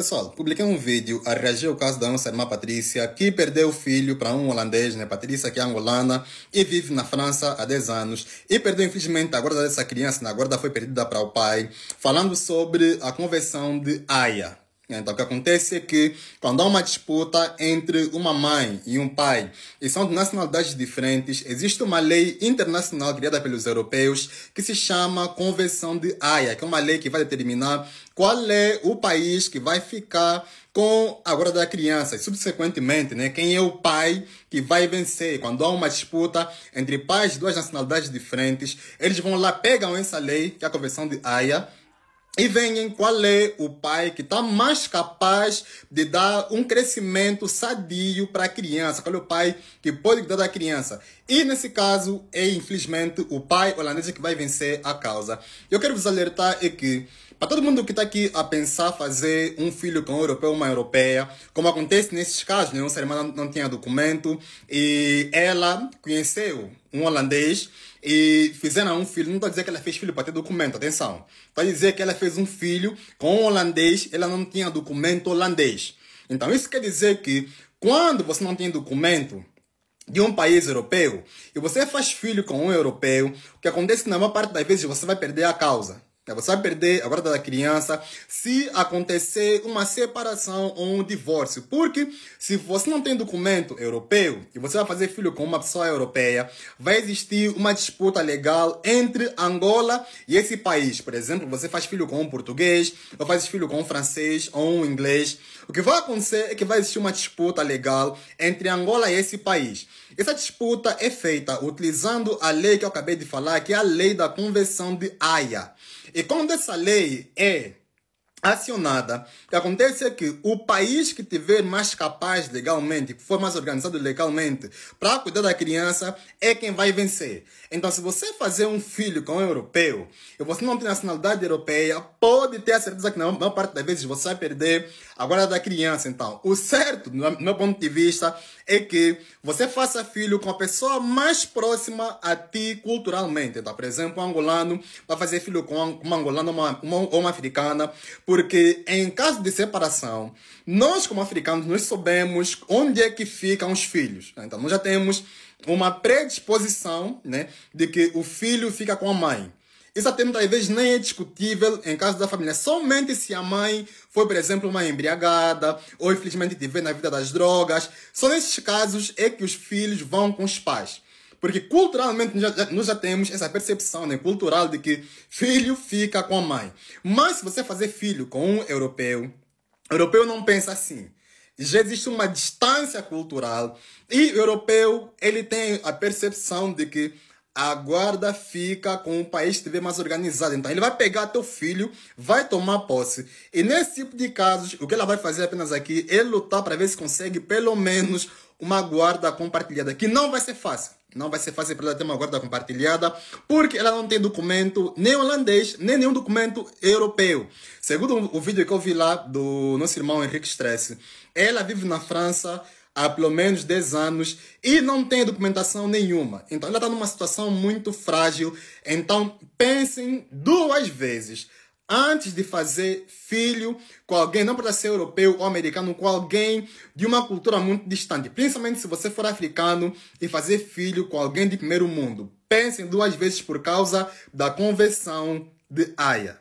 Pessoal, publiquei um vídeo a reagir ao caso da nossa irmã Patrícia, que perdeu o filho para um holandês, né? Patrícia, que é angolana e vive na França há 10 anos. E perdeu, infelizmente, a guarda dessa criança, né? a guarda foi perdida para o pai, falando sobre a convenção de Aya. Então, o que acontece é que quando há uma disputa entre uma mãe e um pai, e são de nacionalidades diferentes, existe uma lei internacional criada pelos europeus que se chama Convenção de Haia, que é uma lei que vai determinar qual é o país que vai ficar com a guarda da criança e, subsequentemente, né, quem é o pai que vai vencer. Quando há uma disputa entre pais de duas nacionalidades diferentes, eles vão lá, pegam essa lei, que é a Convenção de Haia, e venham qual é o pai que está mais capaz de dar um crescimento sadio para a criança, qual é o pai que pode cuidar da criança. E nesse caso é infelizmente o pai holandês que vai vencer a causa. Eu quero vos alertar é que para todo mundo que está aqui a pensar fazer um filho com um europeu, uma europeia, como acontece nesses casos, né? Uma irmã não, não tinha documento e ela conheceu um holandês e fizeram um filho. Não estou a dizer que ela fez filho para ter documento, atenção. Estou a dizer que ela fez um filho com um holandês, ela não tinha documento holandês. Então isso quer dizer que quando você não tem documento, de um país europeu e você faz filho com um europeu, o que acontece na maior parte das vezes você vai perder a causa. Você vai perder a guarda da criança se acontecer uma separação ou um divórcio. Porque se você não tem documento europeu e você vai fazer filho com uma pessoa europeia, vai existir uma disputa legal entre Angola e esse país. Por exemplo, você faz filho com um português, ou faz filho com um francês ou um inglês. O que vai acontecer é que vai existir uma disputa legal entre Angola e esse país. Essa disputa é feita utilizando a lei que eu acabei de falar, que é a lei da Convenção de Haia. E quando essa lei é acionada, o que acontece é que o país que tiver mais capaz legalmente, que for mais organizado legalmente para cuidar da criança, é quem vai vencer. Então, se você fazer um filho com um europeu e você não tem nacionalidade europeia, pode ter a certeza que na maior parte das vezes você vai perder a guarda da criança. Então, o certo, do meu ponto de vista, é que você faça filho com a pessoa mais próxima a ti culturalmente. Então, por exemplo, um angolano vai fazer filho com uma angolana ou uma, uma, uma africana porque em caso de separação, nós como africanos nós sabemos onde é que ficam os filhos. Né? Então nós já temos uma predisposição né, de que o filho fica com a mãe. Isso até muitas vezes nem é discutível em caso da família. Somente se a mãe foi, por exemplo, uma embriagada ou infelizmente tiver na vida das drogas. Só nesses casos é que os filhos vão com os pais. Porque culturalmente nós já, nós já temos essa percepção né, cultural de que filho fica com a mãe. Mas se você fazer filho com um europeu, europeu não pensa assim já existe uma distância cultural e o europeu ele tem a percepção de que a guarda fica com o país que estiver mais organizado. Então ele vai pegar teu filho, vai tomar posse. E nesse tipo de casos, o que ela vai fazer apenas aqui é lutar para ver se consegue pelo menos uma guarda compartilhada, que não vai ser fácil não vai ser fácil para ela ter uma guarda compartilhada, porque ela não tem documento nem holandês, nem nenhum documento europeu. Segundo o vídeo que eu vi lá do nosso irmão Henrique Stress, ela vive na França há pelo menos 10 anos e não tem documentação nenhuma. Então ela está numa situação muito frágil. Então pensem duas vezes antes de fazer filho com alguém, não para ser europeu ou americano, com alguém de uma cultura muito distante, principalmente se você for africano e fazer filho com alguém de primeiro mundo. Pensem duas vezes por causa da conversão de Aya.